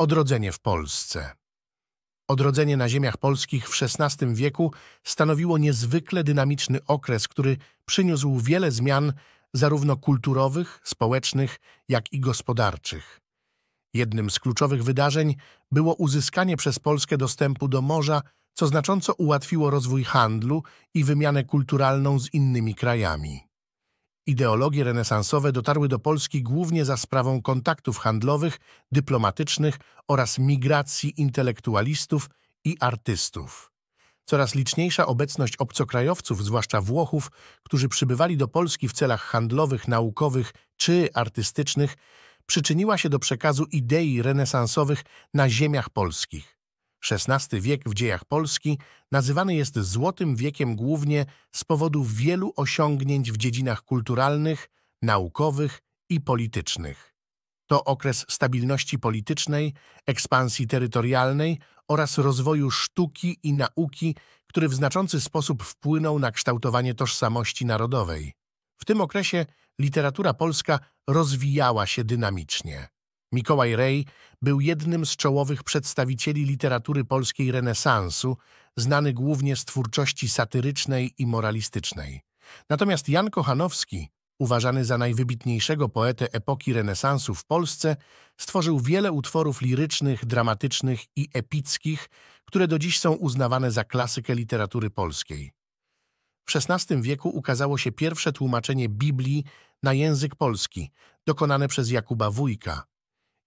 Odrodzenie w Polsce Odrodzenie na ziemiach polskich w XVI wieku stanowiło niezwykle dynamiczny okres, który przyniósł wiele zmian zarówno kulturowych, społecznych, jak i gospodarczych. Jednym z kluczowych wydarzeń było uzyskanie przez Polskę dostępu do morza, co znacząco ułatwiło rozwój handlu i wymianę kulturalną z innymi krajami. Ideologie renesansowe dotarły do Polski głównie za sprawą kontaktów handlowych, dyplomatycznych oraz migracji intelektualistów i artystów. Coraz liczniejsza obecność obcokrajowców, zwłaszcza Włochów, którzy przybywali do Polski w celach handlowych, naukowych czy artystycznych, przyczyniła się do przekazu idei renesansowych na ziemiach polskich. XVI wiek w dziejach Polski nazywany jest Złotym Wiekiem głównie z powodu wielu osiągnięć w dziedzinach kulturalnych, naukowych i politycznych. To okres stabilności politycznej, ekspansji terytorialnej oraz rozwoju sztuki i nauki, który w znaczący sposób wpłynął na kształtowanie tożsamości narodowej. W tym okresie literatura polska rozwijała się dynamicznie. Mikołaj Rej był jednym z czołowych przedstawicieli literatury polskiej renesansu, znany głównie z twórczości satyrycznej i moralistycznej. Natomiast Jan Kochanowski, uważany za najwybitniejszego poetę epoki renesansu w Polsce, stworzył wiele utworów lirycznych, dramatycznych i epickich, które do dziś są uznawane za klasykę literatury polskiej. W XVI wieku ukazało się pierwsze tłumaczenie Biblii na język polski, dokonane przez Jakuba Wójka,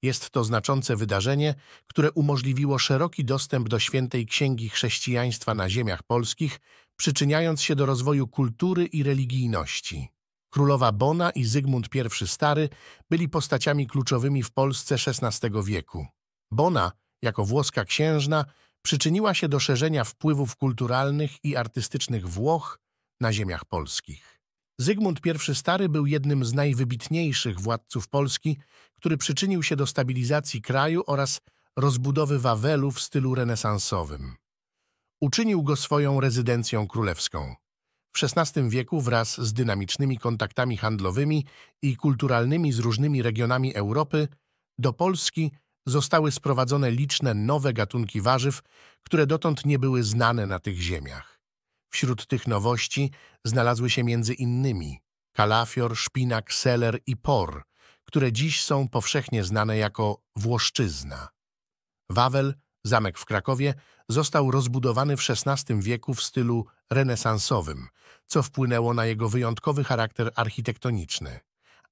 jest to znaczące wydarzenie, które umożliwiło szeroki dostęp do świętej księgi chrześcijaństwa na ziemiach polskich, przyczyniając się do rozwoju kultury i religijności. Królowa Bona i Zygmunt I Stary byli postaciami kluczowymi w Polsce XVI wieku. Bona, jako włoska księżna, przyczyniła się do szerzenia wpływów kulturalnych i artystycznych Włoch na ziemiach polskich. Zygmunt I Stary był jednym z najwybitniejszych władców Polski, który przyczynił się do stabilizacji kraju oraz rozbudowy Wawelu w stylu renesansowym. Uczynił go swoją rezydencją królewską. W XVI wieku wraz z dynamicznymi kontaktami handlowymi i kulturalnymi z różnymi regionami Europy do Polski zostały sprowadzone liczne nowe gatunki warzyw, które dotąd nie były znane na tych ziemiach. Wśród tych nowości znalazły się między innymi kalafior, szpinak, seler i por, które dziś są powszechnie znane jako Włoszczyzna. Wawel, zamek w Krakowie, został rozbudowany w XVI wieku w stylu renesansowym, co wpłynęło na jego wyjątkowy charakter architektoniczny.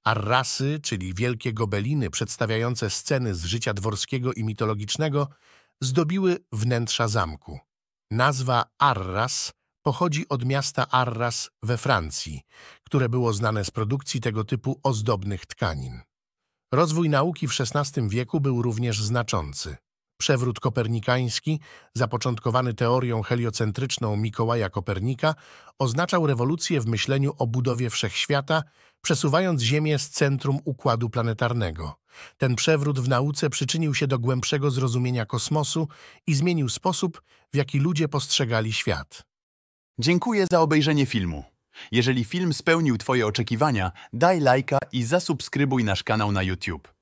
Arrasy, czyli wielkie gobeliny przedstawiające sceny z życia dworskiego i mitologicznego, zdobiły wnętrza zamku. Nazwa Arras pochodzi od miasta Arras we Francji, które było znane z produkcji tego typu ozdobnych tkanin. Rozwój nauki w XVI wieku był również znaczący. Przewrót kopernikański, zapoczątkowany teorią heliocentryczną Mikołaja Kopernika, oznaczał rewolucję w myśleniu o budowie wszechświata, przesuwając Ziemię z centrum układu planetarnego. Ten przewrót w nauce przyczynił się do głębszego zrozumienia kosmosu i zmienił sposób, w jaki ludzie postrzegali świat. Dziękuję za obejrzenie filmu. Jeżeli film spełnił Twoje oczekiwania, daj lajka i zasubskrybuj nasz kanał na YouTube.